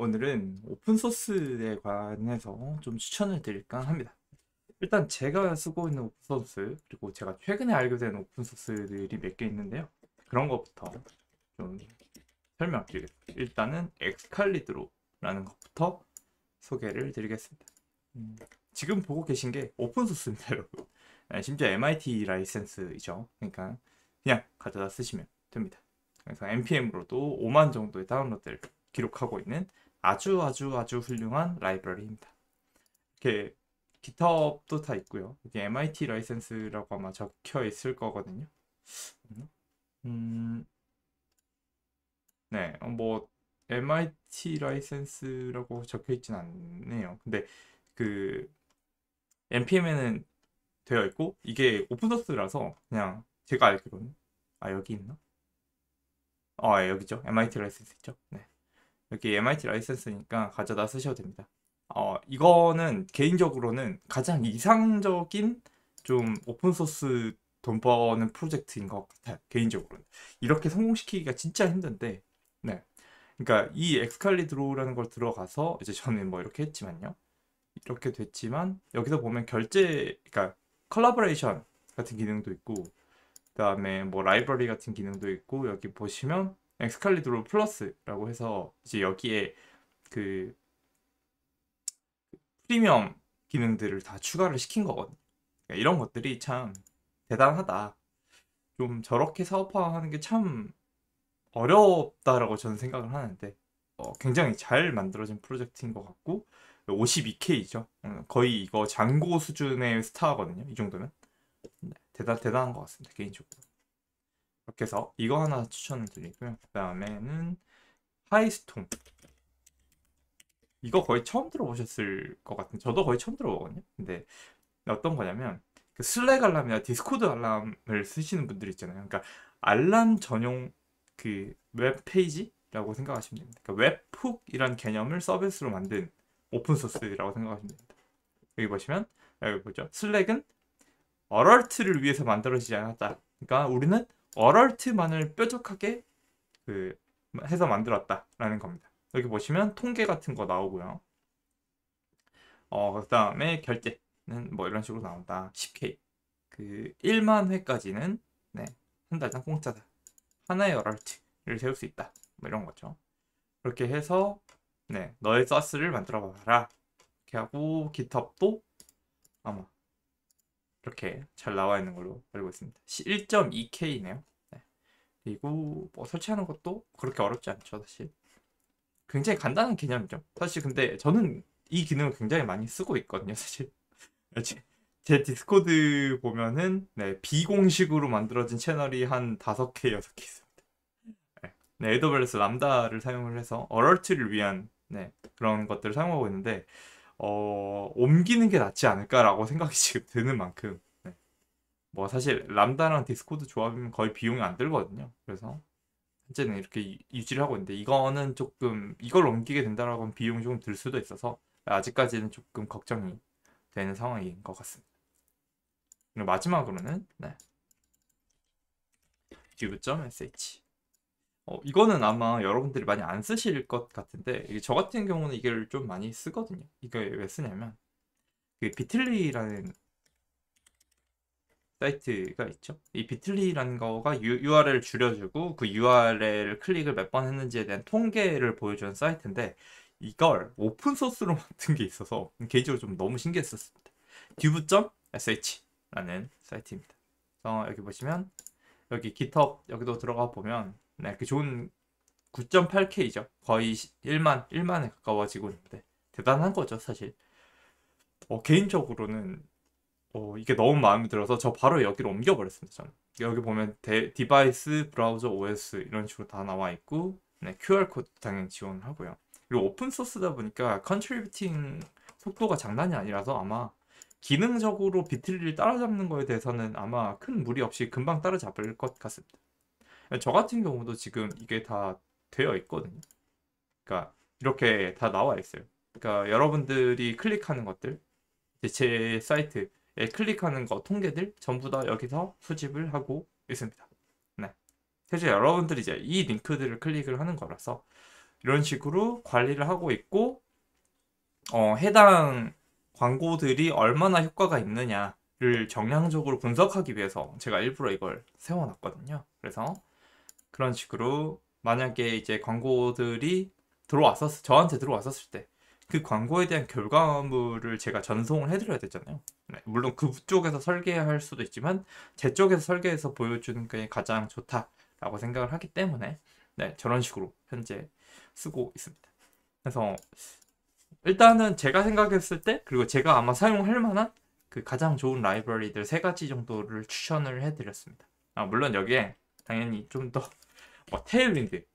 오늘은 오픈소스에 관해서 좀 추천을 드릴까 합니다. 일단 제가 쓰고 있는 오픈소스 그리고 제가 최근에 알게 된 오픈소스들이 몇 개 있는데요. 그런 것부터 좀 설명드리겠습니다. 일단은 엑스칼리드로라는 것부터 소개를 드리겠습니다. 음, 지금 보고 계신 게 오픈소스입니다, 여러분. 네, 심지어 MIT 라이센스이죠. 그러니까 그냥 가져다 쓰시면 됩니다. 그래서 npm으로도 5만 정도의 다운로드를 기록하고 있는 아주 아주 아주 훌륭한 라이브러리입니다. 이렇게 GitHub도 다 있고요. 여게 MIT 라이센스라고 아마 적혀 있을 거거든요. 음, 음. 네, 어, 뭐 MIT 라이센스라고 적혀 있진 않네요. 근데 그 npm에는 되어 있고 이게 오픈 소스라서 그냥 제가 알기로는 아 여기 있나? 아 여기죠. MIT 라이센스 있죠. 네. 여기 MIT 라이센스니까 가져다 쓰셔도 됩니다. 어, 이거는 개인적으로는 가장 이상적인 좀 오픈소스 돈 버는 프로젝트인 것 같아요. 개인적으로는. 이렇게 성공시키기가 진짜 힘든데, 네. 그러니까 이 엑스칼리드로라는 걸 들어가서 이제 저는 뭐 이렇게 했지만요. 이렇게 됐지만 여기서 보면 결제, 그러니까 컬라보레이션 같은 기능도 있고, 그 다음에 뭐 라이브러리 같은 기능도 있고 여기 보시면 엑스칼리드로 플러스라고 해서 이제 여기에 그 프리미엄 기능들을 다 추가를 시킨 거거든요. 그러니까 이런 것들이 참 대단하다. 좀 저렇게 사업화하는 게 참 어렵다라고 저는 생각을 하는데 어, 굉장히 잘 만들어진 프로젝트인 것 같고 52K죠. 음, 거의 이거 장고 수준의 스타거든요. 이 정도면 네, 대단 대단한 것 같습니다 개인적으로. 이렇게 해서 이거 하나 추천을 드리고요. 그 다음에는 하이스톰 이거 거의 처음 들어보셨을 것 같은, 데 저도 거의 처음 들어보거든요. 근데 어떤 거냐면 그 슬랙 알람이나 디스코드 알람을 쓰시는 분들 있잖아요. 그러니까 알람 전용 그 웹페이지라고 생각하시면 됩니다. 그러니까 웹훅이란 개념을 서비스로 만든 오픈소스라고 생각하시면 됩니다. 여기 보시면 여기 보죠. 슬랙은 어럴트를 위해서 만들어지지 않았다. 그러니까 우리는 어럴트만을 뾰족하게 그 해서 만들었다라는 겁니다. 여기 보시면 통계 같은 거 나오고요. 어, 그 다음에 결제는 뭐 이런 식으로 나온다. 10K. 그 1만 회까지는 네, 한 달당 공짜다. 하나의 어럴트를 세울 수 있다. 뭐 이런 거죠. 그렇게 해서 네, 너의 서스를 만들어 봐라. 이렇게 하고 깃헙도 아마 이렇게 잘 나와 있는 걸로 알고 있습니다. 1.2K네요. 네. 그리고 뭐 설치하는 것도 그렇게 어렵지 않죠, 사실. 굉장히 간단한 개념이죠. 사실 근데 저는 이 기능을 굉장히 많이 쓰고 있거든요, 사실. 제, 제 디스코드 보면은 네, 비공식으로 만들어진 채널이 한 5개, 6개 있습니다. 네, 네 AWS 람다를 사용을 해서 어럴트를 위한 네, 그런 것들을 사용하고 있는데 어, 옮기는 게 낫지 않을까라고 생각이 지금 드는 만큼 네. 뭐 사실 람다랑 디스코드 조합이면 거의 비용이 안 들거든요. 그래서 현재는 이렇게 유지를 하고 있는데 이거는 조금 이걸 옮기게 된다라고 하면 비용이 조금 들 수도 있어서 아직까지는 조금 걱정이 되는 상황인 것 같습니다. 그리고 마지막으로는 네. 유부 sh 어, 이거는 아마 여러분들이 많이 안 쓰실 것 같은데 저 같은 경우는 이걸 좀 많이 쓰거든요. 이거 왜 쓰냐면 그 비틀리라는 사이트가 있죠. 이 비틀리라는 거가 URL 을 줄여주고 그 URL 클릭을 몇 번 했는지에 대한 통계를 보여주는 사이트인데 이걸 오픈 소스로 만든 게 있어서 개인적으로 좀 너무 신기했었습니다. 듀브 v s h 라는 사이트입니다. 어, 여기 보시면 여기 GitHub 여기도 들어가 보면 네, 그 좋은 9.8K죠. 거의 1만 1만에 가까워지고 있는데 대단한 거죠, 사실. 어, 개인적으로는 어, 이게 너무 마음에 들어서 저 바로 여기로 옮겨버렸습니다. 저는. 여기 보면 데, 디바이스, 브라우저, OS 이런 식으로 다 나와 있고 네, QR 코드 당연히 지원을 하고요. 그리고 오픈 소스다 보니까 컨트리뷰팅 속도가 장난이 아니라서 아마 기능적으로 비틀리를 따라잡는 거에 대해서는 아마 큰 무리 없이 금방 따라잡을 것 같습니다. 저 같은 경우도 지금 이게 다 되어 있거든요. 그러니까 이렇게 다 나와 있어요. 그러니까 여러분들이 클릭하는 것들, 제 사이트에 클릭하는 거 통계들 전부 다 여기서 수집을 하고 있습니다. 네. 사실 여러분들이 이제 이 링크들을 클릭을 하는 거라서 이런 식으로 관리를 하고 있고 어, 해당 광고들이 얼마나 효과가 있느냐를 정량적으로 분석하기 위해서 제가 일부러 이걸 세워놨거든요. 그래서 그런 식으로 만약에 이제 광고들이 들어왔었 저한테 들어왔었을 때 그 광고에 대한 결과물을 제가 전송을 해드려야 되잖아요. 네, 물론 그쪽에서 설계할 수도 있지만 제 쪽에서 설계해서 보여주는 게 가장 좋다라고 생각을 하기 때문에 네, 저런 식으로 현재 쓰고 있습니다. 그래서 일단은 제가 생각했을 때 그리고 제가 아마 사용할 만한 그 가장 좋은 라이브러리들 세 가지 정도를 추천을 해드렸습니다. 아, 물론 여기에 당연히 좀더뭐 테일윈드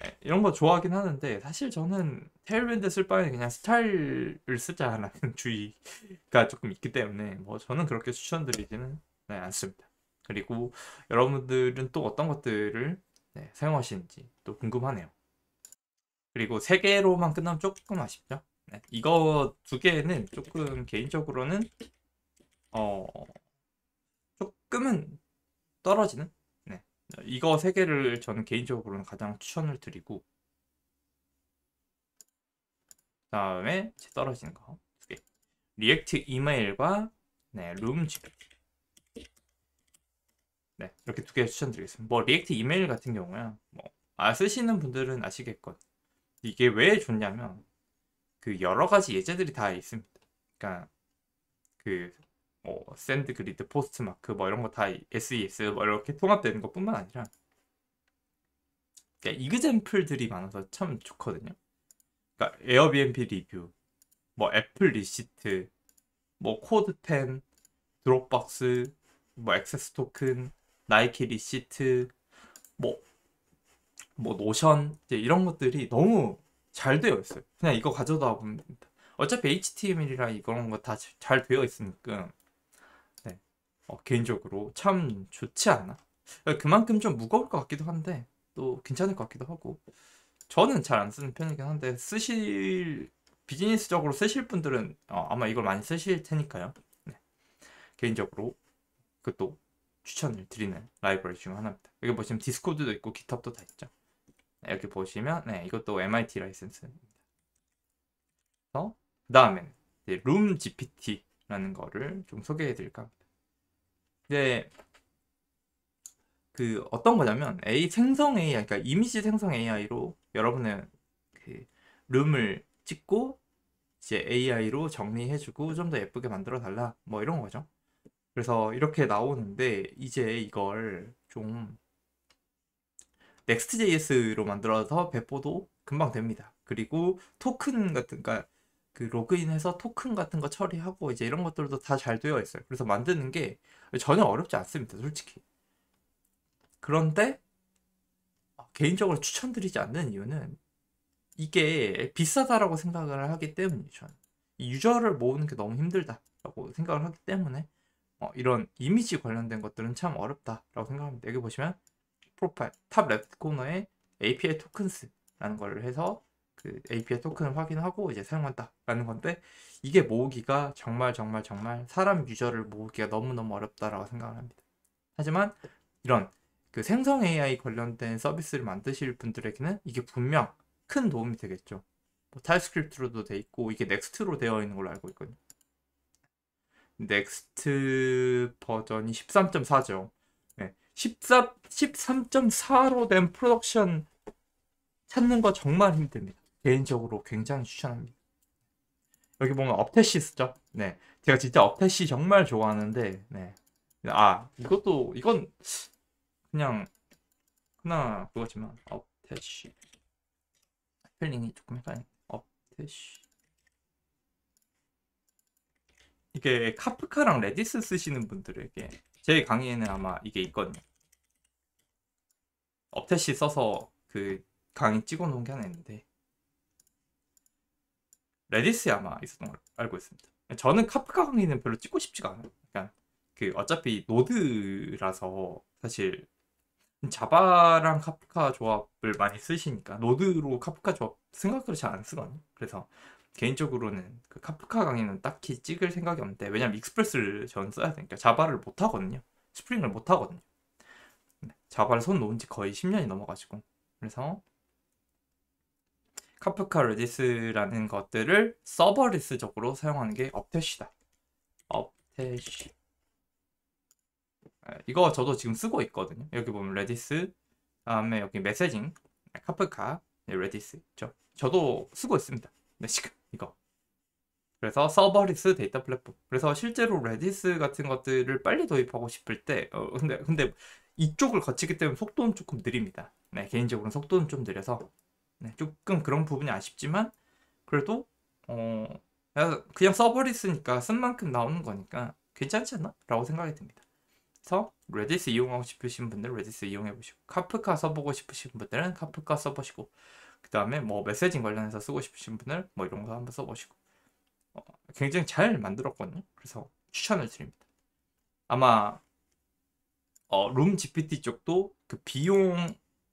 네, 예, 이런 거 좋아하긴 하는데 사실 저는 테일윈드 쓸 바에는 그냥 스타일을 쓰자라는 주의가 조금 있기 때문에 뭐 저는 그렇게 추천드리지는 네, 않습니다. 그리고 여러분들은 또 어떤 것들을 네, 사용하시는지 또 궁금하네요. 그리고 세 개로만 끝나면 조금 아쉽죠? 네, 이거 두 개는 조금 개인적으로는 어 조금은 떨어지는 이거 세 개를 저는 개인적으로는 가장 추천을 드리고 그 다음에 떨어진 거 두 개. 리액트 이메일과 네, 룸 GPT. 네, 이렇게 두 개 추천드리겠습니다. 뭐 리액트 이메일 같은 경우야. 뭐 아, 쓰시는 분들은 아시겠건 이게 왜 좋냐면 그 여러 가지 예제들이 다 있습니다. 그러니까 그뭐 샌드 그리드 포스트 마크 뭐 이런 거 다 SES 뭐 이렇게 통합되는 것뿐만 아니라 그러니까 이그젠플들이 많아서 참 좋거든요. 그러니까 에어비앤비 리뷰, 뭐 애플 리시트, 뭐 코드템, 드롭박스, 뭐 액세스 토큰, 나이키 리시트, 뭐, 뭐 노션 이제 이런 것들이 너무 잘 되어 있어요. 그냥 이거 가져다 보면 됩니다. 어차피 h t m l 이랑 이런 거 다 잘 되어 있으니까 어, 개인적으로 참 좋지 않아 어, 그만큼 좀 무거울 것 같기도 한데 또 괜찮을 것 같기도 하고 저는 잘 안 쓰는 편이긴 한데 쓰실 비즈니스적으로 쓰실 분들은 어, 아마 이걸 많이 쓰실 테니까요 네. 개인적으로 그것도 추천을 드리는 라이브러리 중 하나입니다 여기 보시면 디스코드도 있고 깃헙도 다 있죠 네, 이렇게 보시면 네, 이것도 MIT 라이센스입니다 그 다음에는 룸 GPT라는 거를 좀 소개해 드릴까 이제 그 어떤 거냐면 A 생성 AI 그러니까 이미지 생성 AI로 여러분의 그 룸을 찍고 이제 AI로 정리해주고 좀 더 예쁘게 만들어 달라 뭐 이런 거죠. 그래서 이렇게 나오는데 이제 이걸 좀 Next.js로 만들어서 배포도 금방 됩니다. 그리고 토큰 같은 그러니까 그 로그인해서 토큰 같은 거 처리하고 이제 이런 것들도 다 잘 되어 있어요. 그래서 만드는 게 전혀 어렵지 않습니다, 솔직히. 그런데 개인적으로 추천드리지 않는 이유는 이게 비싸다라고 생각을 하기 때문이죠. 유저를 모으는 게 너무 힘들다라고 생각을 하기 때문에 어, 이런 이미지 관련된 것들은 참 어렵다라고 생각합니다. 여기 보시면 프로파일 탑 랩트 코너에 API 토큰스라는 걸 해서 그 API 토큰을 확인하고 이제 사용한다라는 건데 이게 모으기가 정말 정말 정말 사람 유저를 모으기가 너무너무 어렵다라고 생각을 합니다. 하지만 이런 그 생성 AI 관련된 서비스를 만드실 분들에게는 이게 분명 큰 도움이 되겠죠. 뭐 타입스크립트로도 돼 있고 이게 넥스트로 되어 있는 걸로 알고 있거든요. 넥스트 버전이 13.4죠. 네. 1 3 4로된 프로덕션 찾는 거 정말 힘듭니다. 개인적으로 굉장히 추천합니다. 여기 보면 업태시 쓰죠? 네. 제가 진짜 업태시 정말 좋아하는데, 네. 아, 이것도, 이건 그냥, 그냥 그거지만, 업태시. 스펠링이 조금 헷갈리 업태시. 이게 카프카랑 레디스 쓰시는 분들에게 제 강의에는 아마 이게 있거든요. 업태시 써서 그 강의 찍어 놓은 게 하나 있는데 레디스에 아마 있었던 걸 알고 있습니다. 저는 카프카 강의는 별로 찍고 싶지가 않아요. 그러니까 그 어차피 노드라서 사실 자바랑 카프카 조합을 많이 쓰시니까 노드로 카프카 조합 생각으잘안 쓰거든요. 그래서 개인적으로는 그 카프카 강의는 딱히 찍을 생각이 없는데 왜냐면 익스프레스를 저 써야 되니까 자바를 못 하거든요. 스프링을 못 하거든요. 네, 자바를 손 놓은 지 거의 10년이 넘어가지고 그래서 카프카 레디스라는 것들을 서버리스적으로 사용하는 게 업태시다. 업태시. 네, 이거 저도 지금 쓰고 있거든요. 여기 보면 레디스, 다음에 여기 메세징, 네, 카프카, 네, 레디스 있죠. 저도 쓰고 있습니다. 네, 지금 이거. 그래서 서버리스 데이터 플랫폼. 그래서 실제로 레디스 같은 것들을 빨리 도입하고 싶을 때, 어, 근데 근데 이쪽을 거치기 때문에 속도는 조금 느립니다. 네, 개인적으로는 속도는 좀 느려서 네, 조금 그런 부분이 아쉽지만 그래도 어 그냥 서버렸쓰니까쓴 만큼 나오는 거니까 괜찮지 않나? 라고 생각이 듭니다. 그래서 레디스 이용하고 싶으신 분들은 레디스 이용해 보시고 카프카 써보고 싶으신 분들은 카프카 써보시고 그 다음에 뭐 메시징 관련해서 쓰고 싶으신 분들 뭐 이런 거 한번 써보시고 어, 굉장히 잘 만들었거든요. 그래서 추천을 드립니다. 아마 어, 룸 GPT 쪽도 그 비용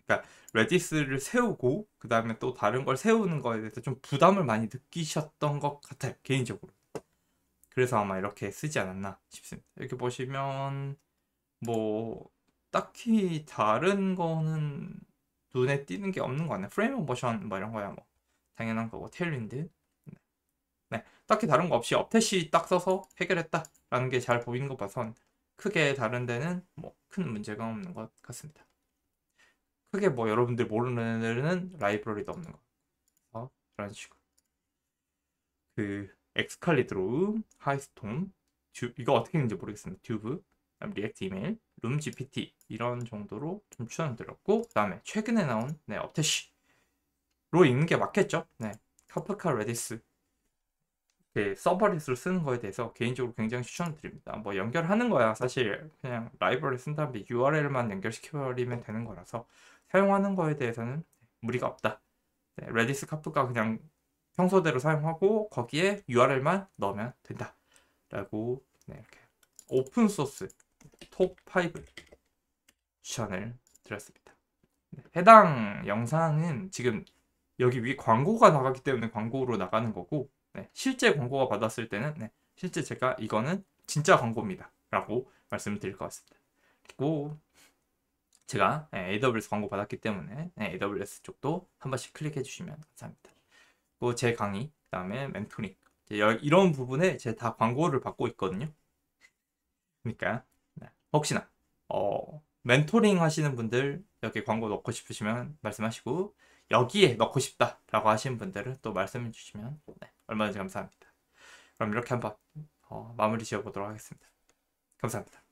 그러니까 레디스를 세우고 그 다음에 또 다른 걸 세우는 거에 대해서 좀 부담을 많이 느끼셨던 것 같아요 개인적으로 그래서 아마 이렇게 쓰지 않았나 싶습니다 이렇게 보시면 뭐 딱히 다른 거는 눈에 띄는 게 없는 거아니에요 프레임 모션 뭐 이런 거야 뭐 당연한 거고 테일윈드 네. 네. 딱히 다른 거 없이 업태이딱 써서 해결했다 라는 게 잘 보이는 것 봐선 크게 다른 데는 뭐 큰 문제가 없는 것 같습니다 크게 뭐 여러분들 모르는 애들은 라이브러리도 없는 거. 어, 이런 식으로. 그 엑스칼리드로 하이스톰 듀, 이거 어떻게 했는지 모르겠습니다. 듀브 리액트 이메일, 룸 GPT 이런 정도로 좀 추천드렸고 그다음에 최근에 나온 네, 업테시로 읽는 게 맞겠죠? 네, 카프카 레디스 네, 그 서버리스로 쓰는 거에 대해서 개인적으로 굉장히 추천드립니다. 뭐 연결하는 거야 사실 그냥 라이브러리쓴 다음에 URL만 연결시켜버리면 되는 거라서 사용하는 거에 대해서는 무리가 없다. 네, 레디스 카프가 그냥 평소대로 사용하고 거기에 URL만 넣으면 된다. 라고 네, 이렇게 오픈소스 톱5 추천을 드렸습니다. 네, 해당 영상은 지금 여기 위에 광고가 나가기 때문에 광고로 나가는 거고 네, 실제 광고가 받았을 때는 네, 실제 제가 이거는 진짜 광고입니다. 라고 말씀 드릴 것 같습니다. 그리고 제가 예, AWS 광고 받았기 때문에 예, AWS 쪽도 한 번씩 클릭해 주시면 감사합니다. 또 제 강의, 그 다음에 멘토링 이런 부분에 제다 광고를 받고 있거든요. 그러니까 네. 혹시나 어, 멘토링 하시는 분들 여기 광고 넣고 싶으시면 말씀하시고 여기에 넣고 싶다라고 하시는 분들은 또 말씀해 주시면 네, 얼마든지 감사합니다. 그럼 이렇게 한번 어, 마무리 지어보도록 하겠습니다. 감사합니다.